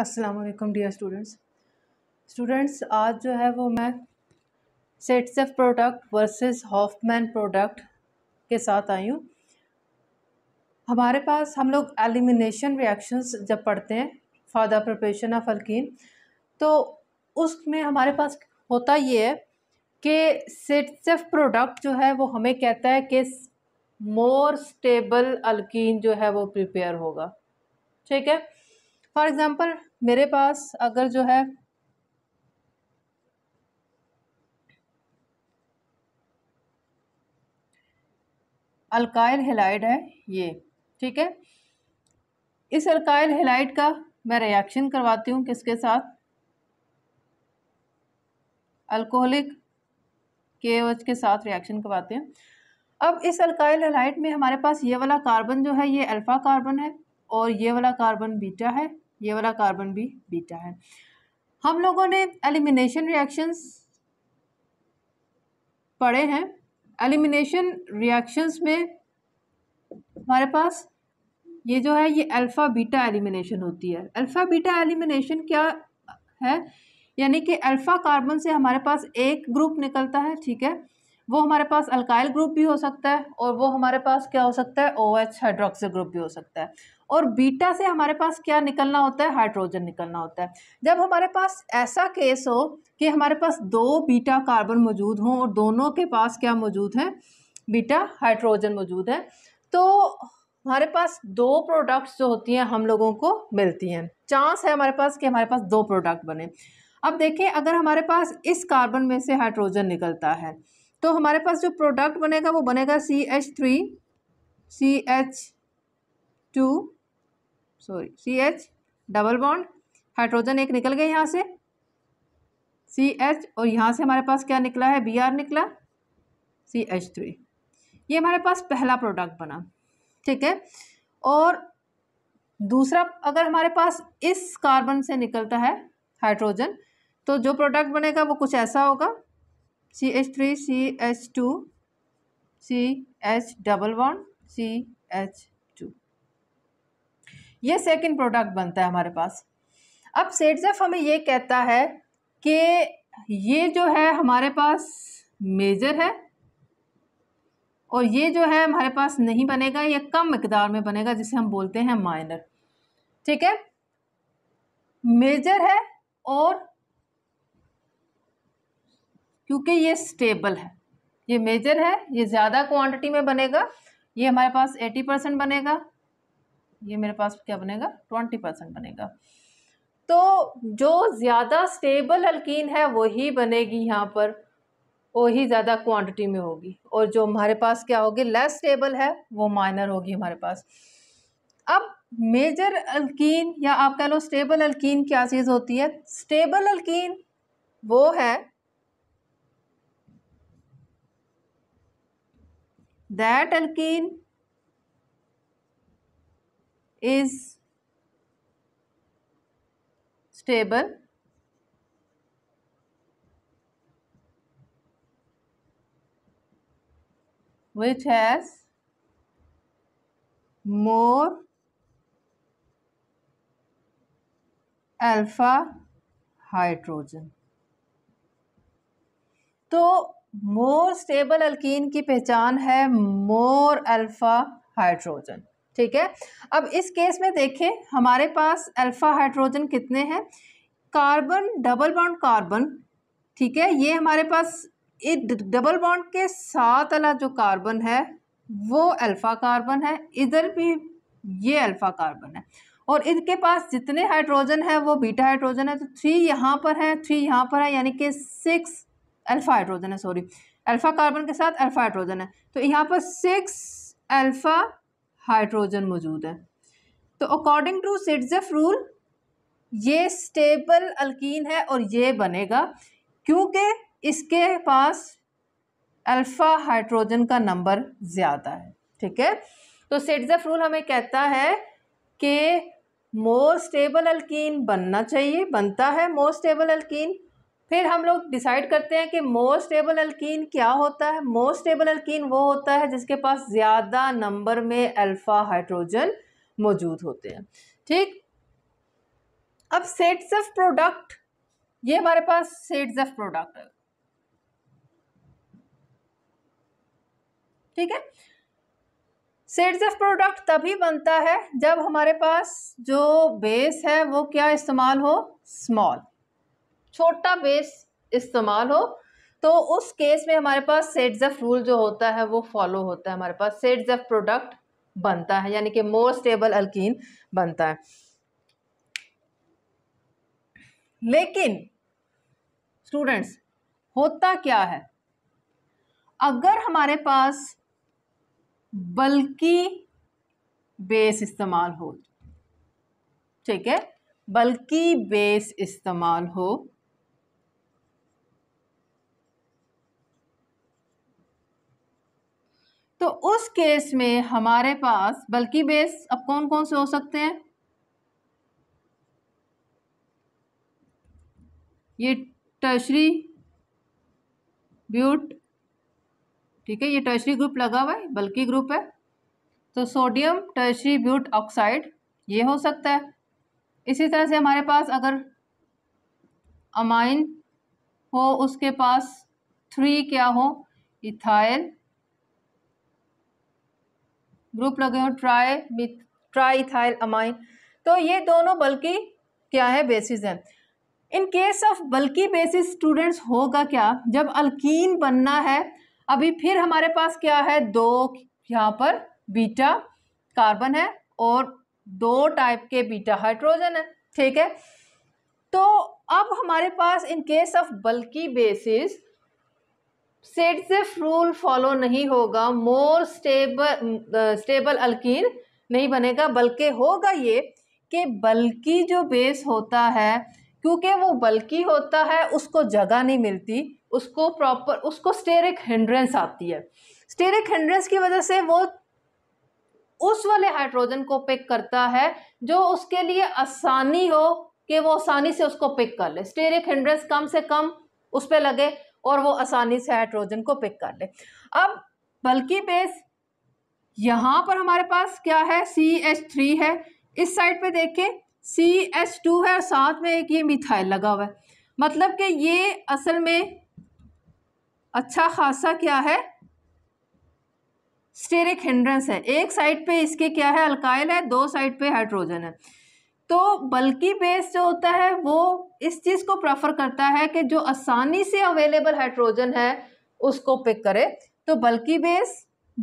अस्सलाम वालेकुम dear students students आज जो है वो मैं sets of product versus Hofmann product के साथ आई हूँ हमारे पास हम लोग एलिमिनेशन रिएक्शंस जब पढ़ते हैं फॉर द ऑफ अल्किन तो उसमें हमारे पास होता ये है कि सेट्स ऑफ प्रोडक्ट जो है वो हमें कहता है कि मोर स्टेबल अल्किन जो है वो प्रिपेयर होगा ठीक है फॉर एग्ज़ाम्पल मेरे पास अगर जो है अल्काइल हेलाइड है ये ठीक है इस अल्काइल हेलाइड का मैं रिएक्शन करवाती हूँ किसके साथ अल्कोहलिक के ओच के साथ रिएक्शन करवाते हैं अब इस अल्काइल हेलाइड में हमारे पास ये वाला कार्बन जो है ये अल्फ़ा कार्बन है और ये वाला कार्बन बीटा है ये वाला कार्बन भी बीटा है हम लोगों ने एलिमिनेशन रिएक्शंस पढ़े हैं एलिमिनेशन रिएक्शंस में हमारे पास ये जो है ये अल्फ़ा बीटा एलिमिनेशन होती है अल्फ़ा बीटा एलिमिनेशन क्या है यानी कि अल्फ़ा कार्बन से हमारे पास एक ग्रुप निकलता है ठीक है वो हमारे पास अल्काइल ग्रुप भी हो सकता है और वो हमारे पास क्या हो सकता है ओ एच हाइड्रोक्सिल ग्रुप भी हो सकता है और बीटा से हमारे पास क्या निकलना होता है हाइड्रोजन निकलना होता है जब हमारे पास ऐसा केस हो कि हमारे पास दो बीटा कार्बन मौजूद हों और दोनों के पास क्या मौजूद है बीटा हाइड्रोजन मौजूद है तो हमारे पास दो प्रोडक्ट्स जो होती हैं हम लोगों को मिलती हैं चांस है हमारे पास कि हमारे पास दो प्रोडक्ट बने अब देखें अगर हमारे पास इस कार्बन में से हाइड्रोजन निकलता है तो हमारे पास जो प्रोडक्ट बनेगा वो बनेगा C H three C H two sorry C H double bond hydrogen एक निकल गया यहाँ से सी एच और यहाँ से हमारे पास क्या निकला है बी आर निकला सी एच थ्री ये हमारे पास पहला प्रोडक्ट बना ठीक है और दूसरा अगर हमारे पास इस कार्बन से निकलता है हाइड्रोजन तो जो प्रोडक्ट बनेगा वो कुछ ऐसा होगा C H three C H two C H double one C H two ये सेकेंड प्रोडक्ट बनता है हमारे पास अब सेट्सएफ हमें ये कहता है कि ये जो है हमारे पास मेजर है और ये जो है हमारे पास नहीं बनेगा या कम मकदार में बनेगा जिसे हम बोलते हैं माइनर ठीक है मेजर है और क्योंकि ये स्टेबल है ये मेजर है ये ज़्यादा क्वांटिटी में बनेगा ये हमारे पास एटी परसेंट बनेगा ये मेरे पास क्या बनेगा ट्वेंटी परसेंट बनेगा तो जो ज़्यादा स्टेबल अल्किन है वही बनेगी यहाँ पर वही ज़्यादा क्वांटिटी में होगी और जो हमारे पास क्या होगी लेस स्टेबल है वो माइनर होगी हमारे पास अब मेजर अल्किन या आप कह लो स्टेबल अल्किन क्या चीज़ होती है स्टेबल अल्किन वो है that alkene is stable which has more alpha hydrogen. तो मोर स्टेबल अल्कीन की पहचान है मोर अल्फ़ा हाइड्रोजन ठीक है अब इस केस में देखें हमारे पास अल्फ़ा हाइड्रोजन कितने हैं कार्बन डबल बॉन्ड कार्बन ठीक है ये हमारे पास इस डबल बॉन्ड के साथ वाला जो कार्बन है वो अल्फ़ा कार्बन है इधर भी ये अल्फ़ा कार्बन है और इनके पास जितने हाइड्रोजन है वो बीटा हाइड्रोजन है तो थ्री यहाँ पर है थ्री यहाँ पर है यानी कि सिक्स अल्फ़ा हाइड्रोजन है सॉरी अल्फ़ा कार्बन के साथ अल्फ़ा हाइड्रोजन है तो यहाँ पर सिक्स अल्फ़ा हाइड्रोजन मौजूद है तो अकॉर्डिंग टू सिट्जफ रूल ये स्टेबल अल्किन है और ये बनेगा क्योंकि इसके पास अल्फ़ा हाइड्रोजन का नंबर ज़्यादा है ठीक है तो सिट्जफ रूल हमें कहता है कि मोर स्टेबल अल्कीन बनना चाहिए बनता है मोर स्टेबल अल्कीन फिर हम लोग डिसाइड करते हैं कि मोस्ट स्टेबल अल्कीन क्या होता है मोस्ट स्टेबल अल्कीन वो होता है जिसके पास ज़्यादा नंबर में अल्फ़ा हाइड्रोजन मौजूद होते हैं ठीक अब सेट्स ऑफ प्रोडक्ट ये हमारे पास सेट्स ऑफ प्रोडक्ट है ठीक है सेट्स ऑफ प्रोडक्ट तभी बनता है जब हमारे पास जो बेस है वो क्या इस्तेमाल हो स्मॉल छोटा बेस इस्तेमाल हो तो उस केस में हमारे पास सेट जफ रूल जो होता है वो फॉलो होता है हमारे पास सेट जफ प्रोडक्ट बनता है यानी कि मोर स्टेबल अल्किन बनता है लेकिन स्टूडेंट्स होता क्या है अगर हमारे पास बल्कि बेस इस्तेमाल हो ठीक है बल्कि बेस इस्तेमाल हो तो उस केस में हमारे पास बल्कि बेस अब कौन कौन से हो सकते हैं ये टर्शरी ब्यूट ठीक है ये टर्शरी ग्रुप लगा हुआ है बल्कि ग्रुप है तो सोडियम टर्शरी ब्यूट ऑक्साइड ये हो सकता है इसी तरह से हमारे पास अगर अमाइन हो उसके पास थ्री क्या हो इथाइल ग्रुप लगे हों ट्राई ट्राई इथाइल अमाइन तो ये दोनों बल्कि क्या है बेसिस हैं in case of bulky bases students होगा क्या जब अल्कीन बनना है अभी फिर हमारे पास क्या है दो यहाँ पर बीटा कार्बन है और दो टाइप के बीटा हाइड्रोजन है ठीक है तो अब हमारे पास in case of bulky bases set सिर्फ रूल फॉलो नहीं होगा मोर स्टेबल स्टेबल अल्किन नहीं बनेगा बल्कि होगा ये कि बल्कि जो बेस होता है क्योंकि वो बल्कि होता है उसको जगह नहीं मिलती उसको प्रॉपर उसको स्टेरिक हिंड्रेंस आती है स्टेरिक हिंड्रेंस की वजह से वो उस वाले हाइड्रोजन को पिक करता है जो उसके लिए आसानी हो कि वो आसानी से उसको पिक कर ले स्टेरिक हिंड्रेंस कम से कम उस पर लगे और वो आसानी से हाइड्रोजन को पिक कर ले अब बल्कि बेस यहाँ पर हमारे पास क्या है सी एच थ्री है इस साइड पे देखें सी एच टू है और साथ में एक ये मिथाइल लगा हुआ है मतलब कि ये असल में अच्छा खासा क्या है स्टेरिक हिंड्रेंस है एक साइड पे इसके क्या है अल्काइल है दो साइड पे हाइड्रोजन है तो बल्कि बेस जो होता है वो इस चीज़ को प्रेफर करता है कि जो आसानी से अवेलेबल हाइड्रोजन है उसको पिक करे तो बल्कि बेस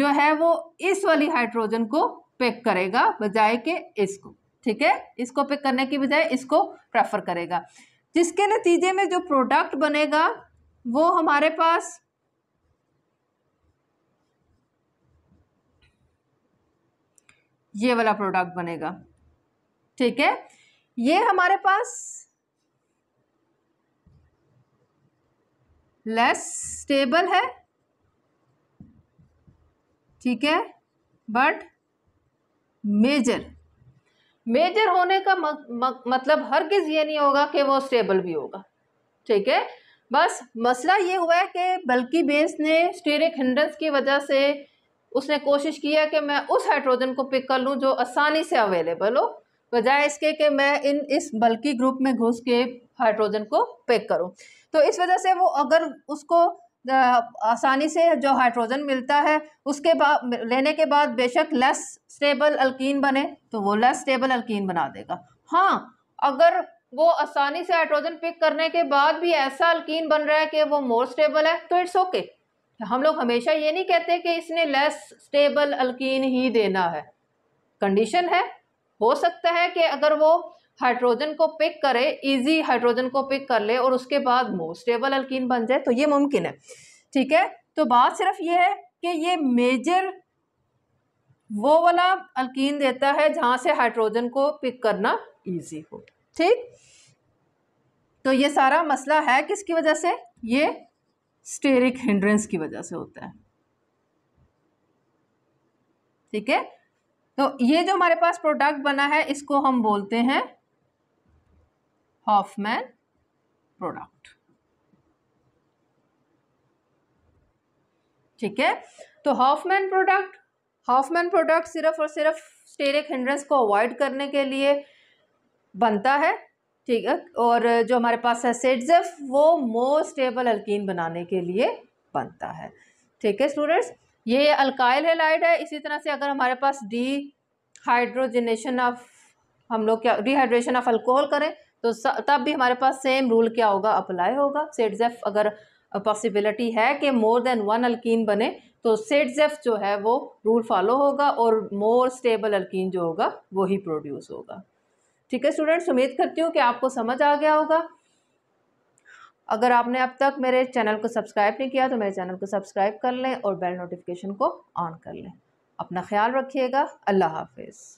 जो है वो इस वाली हाइड्रोजन को पिक करेगा बजाय के इसको ठीक है इसको पिक करने की बजाय इसको प्रेफर करेगा जिसके नतीजे में जो प्रोडक्ट बनेगा वो हमारे पास ये वाला प्रोडक्ट बनेगा ठीक है ये हमारे पास लेस स्टेबल है ठीक है बट मेजर मेजर होने का म, म, मतलब हर किस ये नहीं होगा कि वो स्टेबल भी होगा ठीक है बस मसला ये हुआ है कि बल्कि बेस ने स्टेरिक हिंड्रेंस की वजह से उसने कोशिश किया कि मैं उस हाइड्रोजन को पिक कर लूँ जो आसानी से अवेलेबल हो बजाय इसके कि मैं इन इस बल्कि ग्रुप में घुस के हाइड्रोजन को पैक करूँ तो इस वजह से वो अगर उसको आसानी से जो हाइड्रोजन मिलता है उसके बाद लेने के बाद बेशक लेस स्टेबल अल्कीन बने तो वो लेस स्टेबल अल्कीन बना देगा हाँ अगर वो आसानी से हाइड्रोजन पिक करने के बाद भी ऐसा अल्कीन बन रहा है कि वो मोर स्टेबल है तो इट्स ओके okay. हम लोग हमेशा ये नहीं कहते कि इसने लेस स्टेबल अल्कीन ही देना है कंडीशन है हो सकता है कि अगर वो हाइड्रोजन को पिक करे इजी हाइड्रोजन को पिक कर ले और उसके बाद मोस्ट अल्किन बन जाए तो ये मुमकिन है ठीक है तो बात सिर्फ ये है कि ये मेजर वो वाला अल्किन देता है जहाँ से हाइड्रोजन को पिक करना इजी हो ठीक तो ये सारा मसला है किसकी वजह से ये स्टेरिक हिंड्रेंस की वजह से होता है ठीक है तो ये जो हमारे पास प्रोडक्ट बना है इसको हम बोलते हैं हॉफमैन प्रोडक्ट ठीक है तो हॉफमैन प्रोडक्ट हॉफमैन प्रोडक्ट सिर्फ और सिर्फ स्टेरिक हिंड्रेंस को अवॉइड करने के लिए बनता है ठीक है और जो हमारे पास है सेट्सफ वो मोर स्टेबल अल्कीन बनाने के लिए बनता है ठीक है स्टूडेंट्स ये अल्काइल हेलाइड है इसी तरह से अगर हमारे पास डी हाइड्रोजनेशन ऑफ हम लोग क्या डिहाइड्रेशन ऑफ अल्कोहल करें तो तब भी हमारे पास सेम रूल क्या होगा अप्लाई होगा सेडजेफ अगर पॉसिबिलिटी है कि मोर देन वन अल्कीन बने तो सेडजेफ जो है वो रूल फॉलो होगा और मोर स्टेबल अल्कीन जो होगा वही प्रोड्यूस होगा ठीक है स्टूडेंट्स उम्मीद करती हूँ कि आपको समझ आ गया होगा अगर आपने अब तक मेरे चैनल को सब्सक्राइब नहीं किया तो मेरे चैनल को सब्सक्राइब कर लें और बेल नोटिफिकेशन को ऑन कर लें अपना ख्याल रखिएगा अल्लाह हाफिज़